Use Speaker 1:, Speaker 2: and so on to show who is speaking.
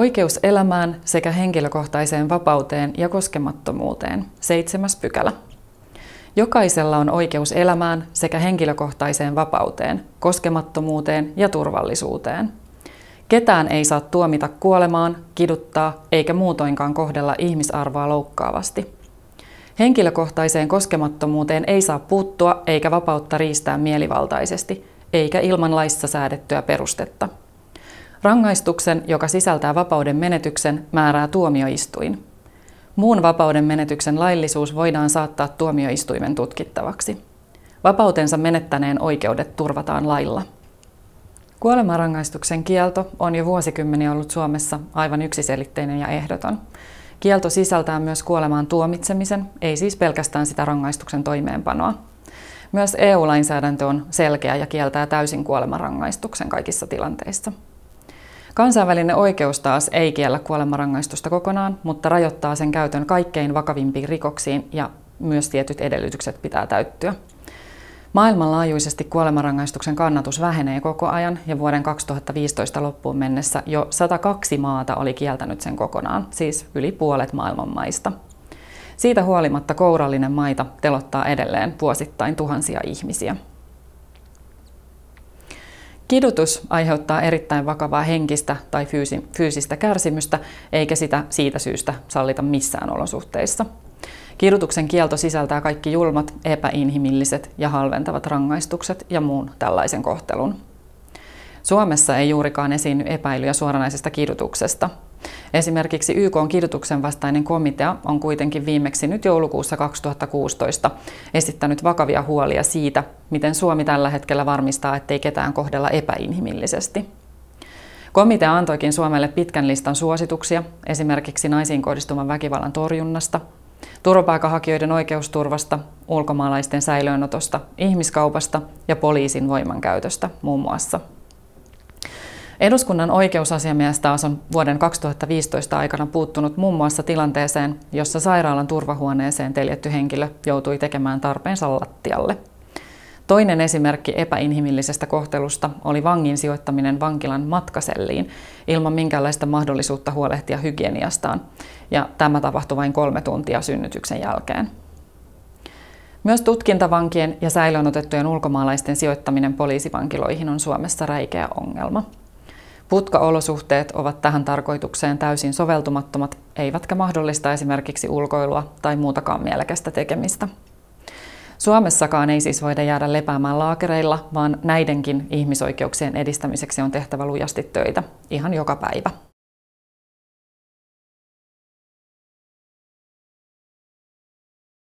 Speaker 1: Oikeus elämään sekä henkilökohtaiseen vapauteen ja koskemattomuuteen. Seitsemäs pykälä. Jokaisella on oikeus elämään sekä henkilökohtaiseen vapauteen, koskemattomuuteen ja turvallisuuteen. Ketään ei saa tuomita kuolemaan, kiduttaa eikä muutoinkaan kohdella ihmisarvoa loukkaavasti. Henkilökohtaiseen koskemattomuuteen ei saa puuttua eikä vapautta riistää mielivaltaisesti, eikä ilman laissa säädettyä perustetta. Rangaistuksen, joka sisältää vapauden menetyksen, määrää tuomioistuin. Muun vapauden menetyksen laillisuus voidaan saattaa tuomioistuimen tutkittavaksi. Vapautensa menettäneen oikeudet turvataan lailla. Kuolemanrangaistuksen kielto on jo vuosikymmeniä ollut Suomessa aivan yksiselitteinen ja ehdoton. Kielto sisältää myös kuolemaan tuomitsemisen, ei siis pelkästään sitä rangaistuksen toimeenpanoa. Myös EU-lainsäädäntö on selkeä ja kieltää täysin kuolemanrangaistuksen kaikissa tilanteissa. Kansainvälinen oikeus taas ei kiellä kuolemanrangaistusta kokonaan, mutta rajoittaa sen käytön kaikkein vakavimpiin rikoksiin ja myös tietyt edellytykset pitää täyttyä. Maailmanlaajuisesti kuolemanrangaistuksen kannatus vähenee koko ajan ja vuoden 2015 loppuun mennessä jo 102 maata oli kieltänyt sen kokonaan, siis yli puolet maailman maista. Siitä huolimatta kourallinen maita telottaa edelleen vuosittain tuhansia ihmisiä. Kidutus aiheuttaa erittäin vakavaa henkistä tai fyysistä kärsimystä, eikä sitä siitä syystä sallita missään olosuhteissa. Kidutuksen kielto sisältää kaikki julmat, epäinhimilliset ja halventavat rangaistukset ja muun tällaisen kohtelun. Suomessa ei juurikaan esiinny epäilyjä suoranaisesta kidutuksesta – Esimerkiksi YK on kidutuksen vastainen komitea on kuitenkin viimeksi nyt joulukuussa 2016 esittänyt vakavia huolia siitä, miten Suomi tällä hetkellä varmistaa, ettei ketään kohdella epäinhimillisesti. Komitea antoikin Suomelle pitkän listan suosituksia, esimerkiksi naisiin kohdistuvan väkivallan torjunnasta, turvapaikanhakijoiden oikeusturvasta, ulkomaalaisten säilöönotosta, ihmiskaupasta ja poliisin voimankäytöstä muun muassa. Eduskunnan oikeusasiamies taas on vuoden 2015 aikana puuttunut muun muassa tilanteeseen, jossa sairaalan turvahuoneeseen teljetty henkilö joutui tekemään tarpeensa lattialle. Toinen esimerkki epäinhimillisestä kohtelusta oli vangin sijoittaminen vankilan matkaselliin ilman minkäänlaista mahdollisuutta huolehtia hygieniastaan, ja tämä tapahtui vain kolme tuntia synnytyksen jälkeen. Myös tutkintavankien ja otettujen ulkomaalaisten sijoittaminen poliisivankiloihin on Suomessa räikeä ongelma. Putkaolosuhteet ovat tähän tarkoitukseen täysin soveltumattomat, eivätkä mahdollista esimerkiksi ulkoilua tai muutakaan mielekästä tekemistä. Suomessakaan ei siis voida jäädä lepäämään laakereilla, vaan näidenkin ihmisoikeuksien edistämiseksi on tehtävä lujasti töitä ihan joka päivä.